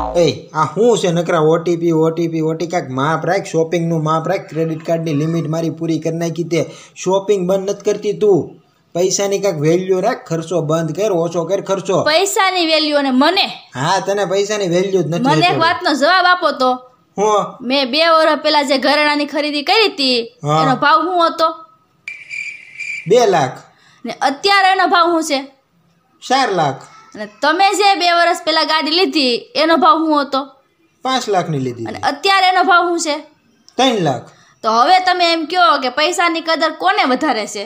આ શું છે નકરા ઓટીપી ઓટીપી ઓટી કાંઈક માપ રાખ શોપિંગનું માપ રાખ ક્રેડિટ કાર્ડની લિમિટ મારી પૂરી કરી નાખી તે શોપિંગ બંધ નથી કરતી તું પૈસાની કાંઈક વેલ્યુ રાખ ખર્ચો બંધ કર ઓછો કર ખર્ચો પૈસાની વેલ્યુ અને મને હા તને પૈસાની વેલ્યુ જ નથી મને એક વાતનો જવાબ આપો તો હું મેં બે વર્ષ પહેલા જે ઘરેણાની ખરીદી કરી હતી એનો ભાવ શું હતો બે લાખ ને અત્યારે એનો ભાવ શું છે ચાર લાખ અને તમે જે બે વર્ષ પહેલાં ગાડી લીધી એનો ભાવ શું હતો પાંચ લાખની લીધી અને અત્યારે એનો ભાવ શું છે ત્રણ લાખ તો હવે તમે એમ કહો કે પૈસાની કદર કોને વધારે છે